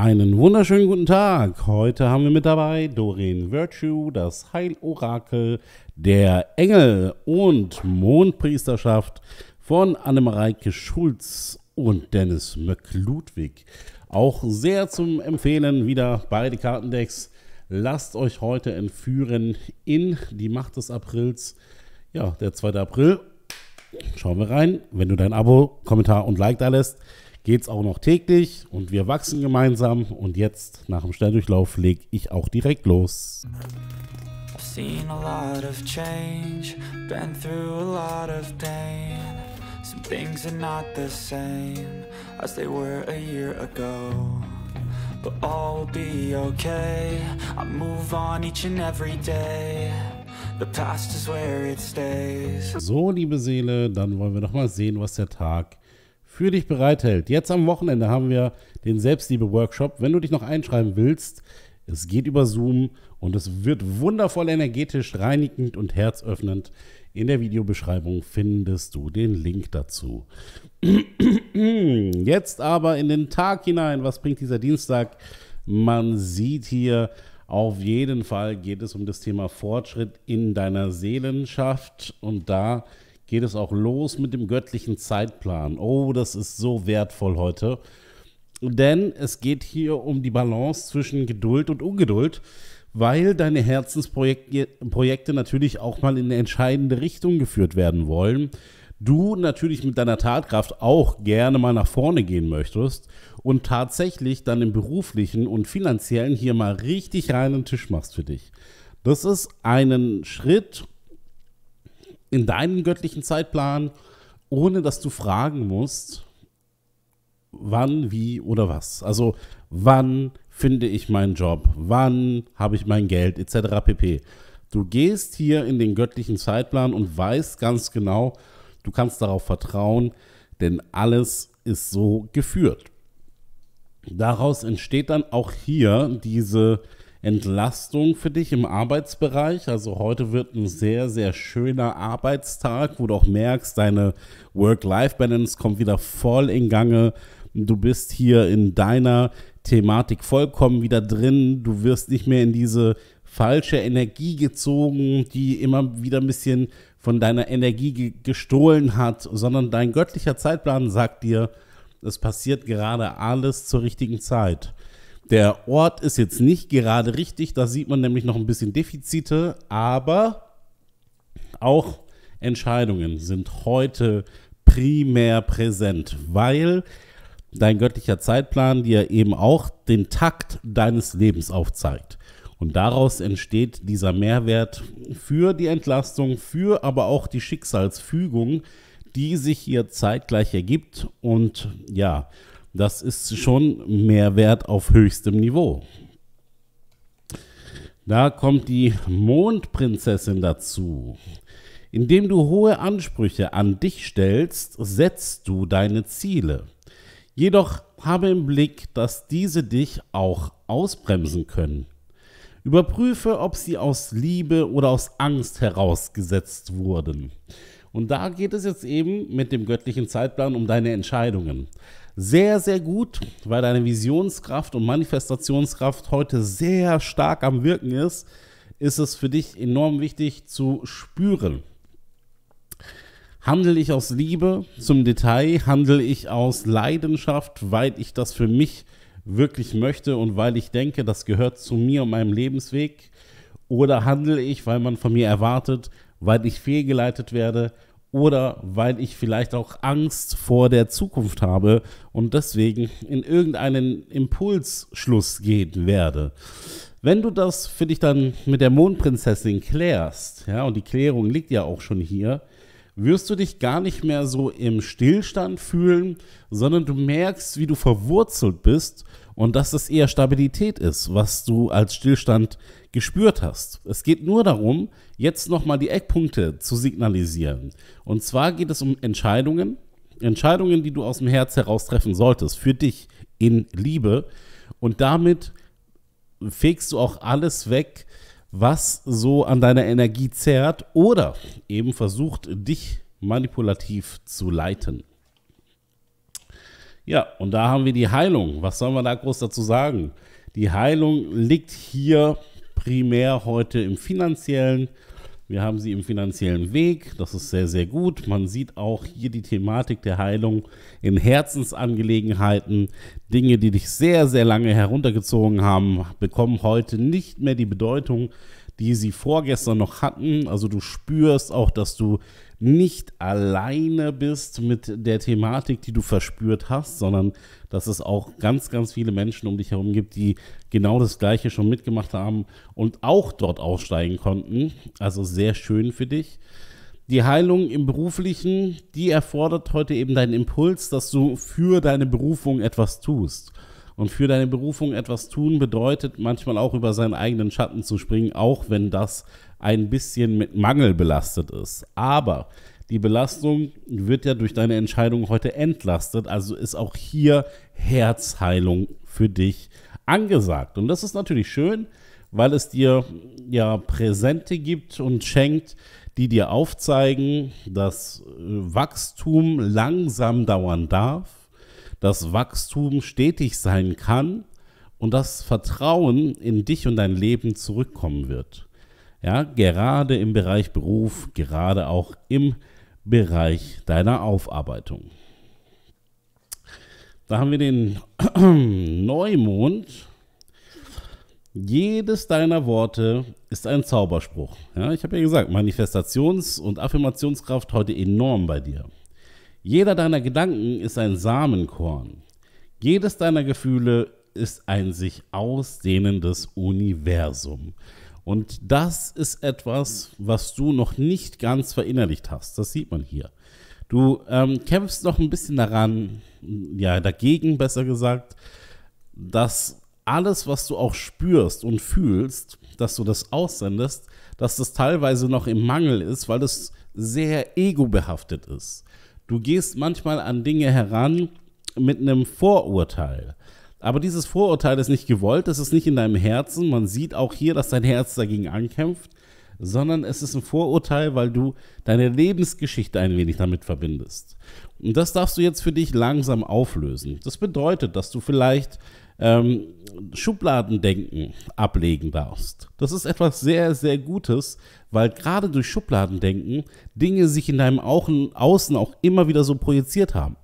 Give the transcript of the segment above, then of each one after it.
Einen wunderschönen guten Tag. Heute haben wir mit dabei Doreen Virtue, das Heilorakel, der Engel und Mondpriesterschaft von Annemareike Schulz und Dennis McLudwig. Auch sehr zum Empfehlen wieder beide Kartendecks. Lasst euch heute entführen in die Macht des Aprils. Ja, der 2. April. Schauen wir rein. Wenn du dein Abo, Kommentar und Like da lässt, geht es auch noch täglich und wir wachsen gemeinsam. Und jetzt, nach dem Schnelldurchlauf, leg ich auch direkt los. Some things are not the same as they were a year ago. But all will be okay, I move on each and every day. The past is where it stays. So, liebe Seele, dann wollen wir doch mal sehen, was der Tag ist für dich bereithält. Jetzt am Wochenende haben wir den Selbstliebe-Workshop. Wenn du dich noch einschreiben willst, es geht über Zoom und es wird wundervoll energetisch, reinigend und herzöffnend. In der Videobeschreibung findest du den Link dazu. Jetzt aber in den Tag hinein. Was bringt dieser Dienstag? Man sieht hier, auf jeden Fall geht es um das Thema Fortschritt in deiner Seelenschaft und da geht es auch los mit dem göttlichen Zeitplan. Oh, das ist so wertvoll heute. Denn es geht hier um die Balance zwischen Geduld und Ungeduld, weil deine Herzensprojekte natürlich auch mal in eine entscheidende Richtung geführt werden wollen. Du natürlich mit deiner Tatkraft auch gerne mal nach vorne gehen möchtest und tatsächlich dann im beruflichen und finanziellen hier mal richtig reinen Tisch machst für dich. Das ist einen Schritt in deinen göttlichen Zeitplan, ohne dass du fragen musst, wann, wie oder was. Also wann finde ich meinen Job, wann habe ich mein Geld etc. pp. Du gehst hier in den göttlichen Zeitplan und weißt ganz genau, du kannst darauf vertrauen, denn alles ist so geführt. Daraus entsteht dann auch hier diese Entlastung für dich im Arbeitsbereich. Also heute wird ein sehr, sehr schöner Arbeitstag, wo du auch merkst, deine Work-Life-Balance kommt wieder voll in Gange. Du bist hier in deiner Thematik vollkommen wieder drin. Du wirst nicht mehr in diese falsche Energie gezogen, die immer wieder ein bisschen von deiner Energie ge gestohlen hat, sondern dein göttlicher Zeitplan sagt dir, es passiert gerade alles zur richtigen Zeit. Der Ort ist jetzt nicht gerade richtig, da sieht man nämlich noch ein bisschen Defizite, aber auch Entscheidungen sind heute primär präsent, weil dein göttlicher Zeitplan dir eben auch den Takt deines Lebens aufzeigt. Und daraus entsteht dieser Mehrwert für die Entlastung, für aber auch die Schicksalsfügung, die sich hier zeitgleich ergibt. Und ja, das ist schon Mehrwert auf höchstem Niveau. Da kommt die Mondprinzessin dazu. Indem du hohe Ansprüche an dich stellst, setzt du deine Ziele. Jedoch habe im Blick, dass diese dich auch ausbremsen können. Überprüfe, ob sie aus Liebe oder aus Angst herausgesetzt wurden. Und da geht es jetzt eben mit dem göttlichen Zeitplan um deine Entscheidungen sehr, sehr gut, weil deine Visionskraft und Manifestationskraft heute sehr stark am Wirken ist, ist es für dich enorm wichtig zu spüren. Handle ich aus Liebe zum Detail? Handle ich aus Leidenschaft, weil ich das für mich wirklich möchte und weil ich denke, das gehört zu mir und meinem Lebensweg? Oder handle ich, weil man von mir erwartet, weil ich fehlgeleitet werde, oder weil ich vielleicht auch Angst vor der Zukunft habe und deswegen in irgendeinen Impulsschluss gehen werde. Wenn du das für dich dann mit der Mondprinzessin klärst, ja, und die Klärung liegt ja auch schon hier, wirst du dich gar nicht mehr so im Stillstand fühlen, sondern du merkst, wie du verwurzelt bist und dass es eher Stabilität ist, was du als Stillstand gespürt hast. Es geht nur darum, jetzt nochmal die Eckpunkte zu signalisieren. Und zwar geht es um Entscheidungen, Entscheidungen, die du aus dem Herz heraus treffen solltest, für dich in Liebe. Und damit fegst du auch alles weg, was so an deiner Energie zerrt oder eben versucht, dich manipulativ zu leiten. Ja, und da haben wir die Heilung. Was soll man da groß dazu sagen? Die Heilung liegt hier primär heute im finanziellen. Wir haben sie im finanziellen Weg, das ist sehr, sehr gut. Man sieht auch hier die Thematik der Heilung in Herzensangelegenheiten. Dinge, die dich sehr, sehr lange heruntergezogen haben, bekommen heute nicht mehr die Bedeutung, die sie vorgestern noch hatten. Also du spürst auch, dass du nicht alleine bist mit der Thematik, die du verspürt hast, sondern dass es auch ganz, ganz viele Menschen um dich herum gibt, die genau das Gleiche schon mitgemacht haben und auch dort aussteigen konnten. Also sehr schön für dich. Die Heilung im Beruflichen, die erfordert heute eben deinen Impuls, dass du für deine Berufung etwas tust. Und für deine Berufung etwas tun bedeutet manchmal auch über seinen eigenen Schatten zu springen, auch wenn das ein bisschen mit Mangel belastet ist. Aber die Belastung wird ja durch deine Entscheidung heute entlastet. Also ist auch hier Herzheilung für dich angesagt. Und das ist natürlich schön, weil es dir ja Präsente gibt und schenkt, die dir aufzeigen, dass äh, Wachstum langsam dauern darf, dass Wachstum stetig sein kann und dass Vertrauen in dich und dein Leben zurückkommen wird. Ja, gerade im Bereich Beruf, gerade auch im Bereich deiner Aufarbeitung. Da haben wir den Neumond. Jedes deiner Worte ist ein Zauberspruch. Ja, ich habe ja gesagt, Manifestations- und Affirmationskraft heute enorm bei dir. Jeder deiner Gedanken ist ein Samenkorn. Jedes deiner Gefühle ist ein sich ausdehnendes Universum. Und das ist etwas, was du noch nicht ganz verinnerlicht hast. Das sieht man hier. Du ähm, kämpfst noch ein bisschen daran, ja, dagegen besser gesagt, dass alles, was du auch spürst und fühlst, dass du das aussendest, dass das teilweise noch im Mangel ist, weil das sehr ego-behaftet ist. Du gehst manchmal an Dinge heran mit einem Vorurteil. Aber dieses Vorurteil ist nicht gewollt, das ist nicht in deinem Herzen. Man sieht auch hier, dass dein Herz dagegen ankämpft, sondern es ist ein Vorurteil, weil du deine Lebensgeschichte ein wenig damit verbindest. Und das darfst du jetzt für dich langsam auflösen. Das bedeutet, dass du vielleicht ähm, Schubladendenken ablegen darfst. Das ist etwas sehr, sehr Gutes, weil gerade durch Schubladendenken Dinge sich in deinem Außen auch immer wieder so projiziert haben.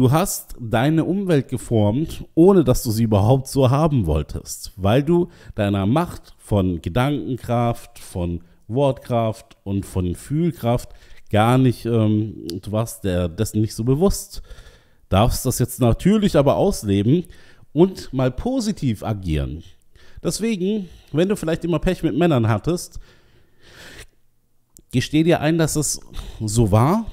Du hast deine Umwelt geformt, ohne dass du sie überhaupt so haben wolltest, weil du deiner Macht von Gedankenkraft, von Wortkraft und von Fühlkraft gar nicht, ähm, du warst der, dessen nicht so bewusst. Darfst das jetzt natürlich aber ausleben und mal positiv agieren. Deswegen, wenn du vielleicht immer Pech mit Männern hattest, gesteh dir ein, dass es so war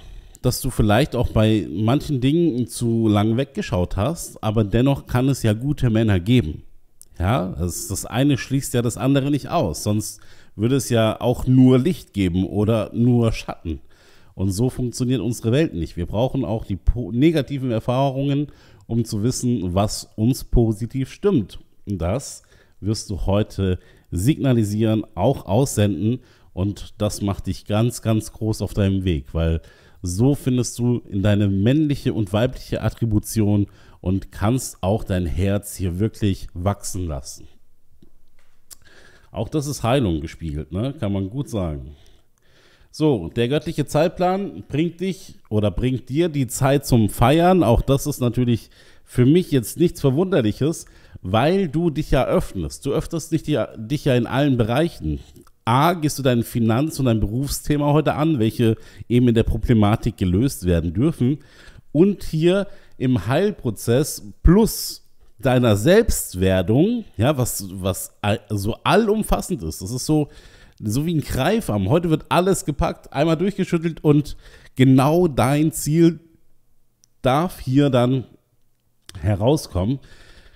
dass du vielleicht auch bei manchen Dingen zu lang weggeschaut hast, aber dennoch kann es ja gute Männer geben. Ja, das, das eine schließt ja das andere nicht aus, sonst würde es ja auch nur Licht geben oder nur Schatten. Und so funktioniert unsere Welt nicht. Wir brauchen auch die negativen Erfahrungen, um zu wissen, was uns positiv stimmt. Und das wirst du heute signalisieren, auch aussenden. Und das macht dich ganz, ganz groß auf deinem Weg, weil so findest du in deine männliche und weibliche Attribution und kannst auch dein Herz hier wirklich wachsen lassen. Auch das ist Heilung gespiegelt, ne? kann man gut sagen. So, der göttliche Zeitplan bringt dich oder bringt dir die Zeit zum Feiern. Auch das ist natürlich für mich jetzt nichts Verwunderliches, weil du dich ja öffnest. Du öffnest dich ja, dich ja in allen Bereichen. A, gehst du dein Finanz- und dein Berufsthema heute an, welche eben in der Problematik gelöst werden dürfen. Und hier im Heilprozess plus deiner Selbstwerdung, ja, was, was so allumfassend ist. Das ist so, so wie ein Greifarm. Heute wird alles gepackt, einmal durchgeschüttelt und genau dein Ziel darf hier dann herauskommen.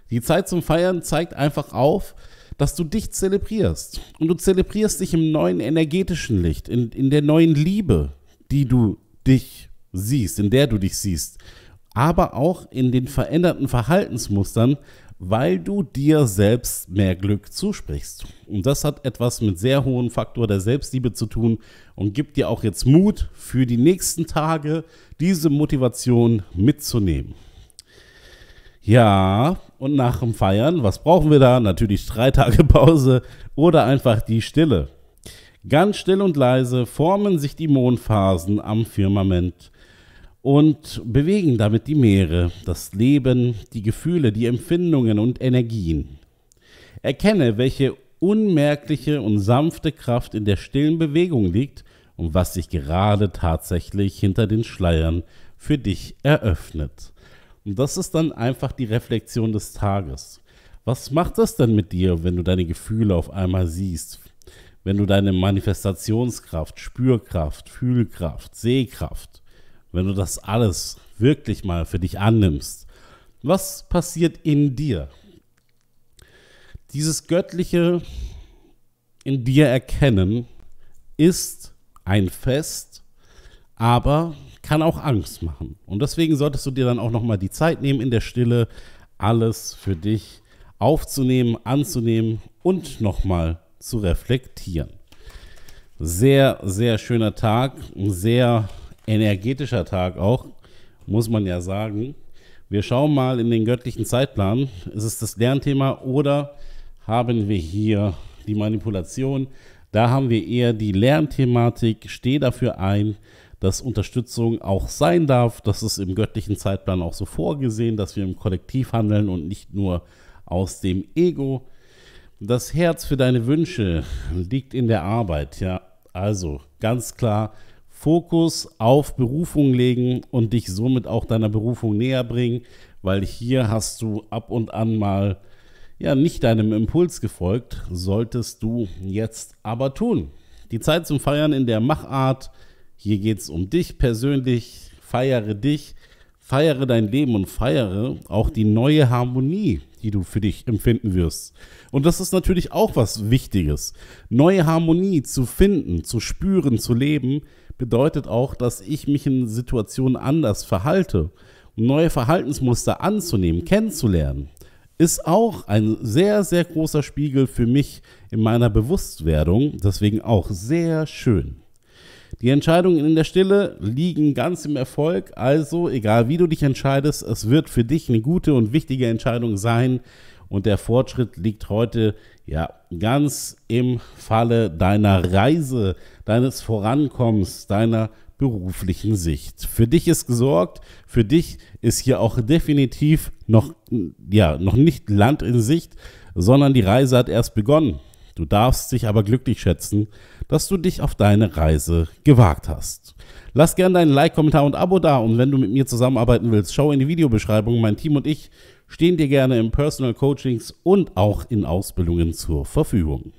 Die Zeit zum Feiern zeigt einfach auf, dass du dich zelebrierst. Und du zelebrierst dich im neuen energetischen Licht, in, in der neuen Liebe, die du dich siehst, in der du dich siehst. Aber auch in den veränderten Verhaltensmustern, weil du dir selbst mehr Glück zusprichst. Und das hat etwas mit sehr hohem Faktor der Selbstliebe zu tun und gibt dir auch jetzt Mut für die nächsten Tage, diese Motivation mitzunehmen. Ja, und nach dem Feiern, was brauchen wir da? Natürlich drei Tage Pause oder einfach die Stille. Ganz still und leise formen sich die Mondphasen am Firmament und bewegen damit die Meere, das Leben, die Gefühle, die Empfindungen und Energien. Erkenne, welche unmerkliche und sanfte Kraft in der stillen Bewegung liegt und was sich gerade tatsächlich hinter den Schleiern für dich eröffnet. Und das ist dann einfach die Reflexion des Tages. Was macht das denn mit dir, wenn du deine Gefühle auf einmal siehst? Wenn du deine Manifestationskraft, Spürkraft, Fühlkraft, Sehkraft, wenn du das alles wirklich mal für dich annimmst, was passiert in dir? Dieses göttliche in dir erkennen ist ein Fest, aber kann auch Angst machen. Und deswegen solltest du dir dann auch nochmal die Zeit nehmen, in der Stille alles für dich aufzunehmen, anzunehmen und nochmal zu reflektieren. Sehr, sehr schöner Tag, ein sehr energetischer Tag auch, muss man ja sagen. Wir schauen mal in den göttlichen Zeitplan. Ist es das Lernthema oder haben wir hier die Manipulation? Da haben wir eher die Lernthematik. Steh dafür ein, dass Unterstützung auch sein darf. Das ist im göttlichen Zeitplan auch so vorgesehen, dass wir im Kollektiv handeln und nicht nur aus dem Ego. Das Herz für deine Wünsche liegt in der Arbeit, ja. Also ganz klar, Fokus auf Berufung legen und dich somit auch deiner Berufung näher bringen, weil hier hast du ab und an mal ja nicht deinem Impuls gefolgt, solltest du jetzt aber tun. Die Zeit zum Feiern in der Machart hier geht es um dich persönlich. Feiere dich, feiere dein Leben und feiere auch die neue Harmonie, die du für dich empfinden wirst. Und das ist natürlich auch was Wichtiges. Neue Harmonie zu finden, zu spüren, zu leben, bedeutet auch, dass ich mich in Situationen anders verhalte. Um neue Verhaltensmuster anzunehmen, kennenzulernen, ist auch ein sehr, sehr großer Spiegel für mich in meiner Bewusstwerdung. Deswegen auch sehr schön. Die Entscheidungen in der Stille liegen ganz im Erfolg, also egal wie du dich entscheidest, es wird für dich eine gute und wichtige Entscheidung sein und der Fortschritt liegt heute ja ganz im Falle deiner Reise, deines Vorankommens, deiner beruflichen Sicht. Für dich ist gesorgt, für dich ist hier auch definitiv noch ja, noch nicht Land in Sicht, sondern die Reise hat erst begonnen. Du darfst dich aber glücklich schätzen, dass du dich auf deine Reise gewagt hast. Lass gerne deinen Like, Kommentar und Abo da und wenn du mit mir zusammenarbeiten willst, schau in die Videobeschreibung. Mein Team und ich stehen dir gerne im Personal Coachings und auch in Ausbildungen zur Verfügung.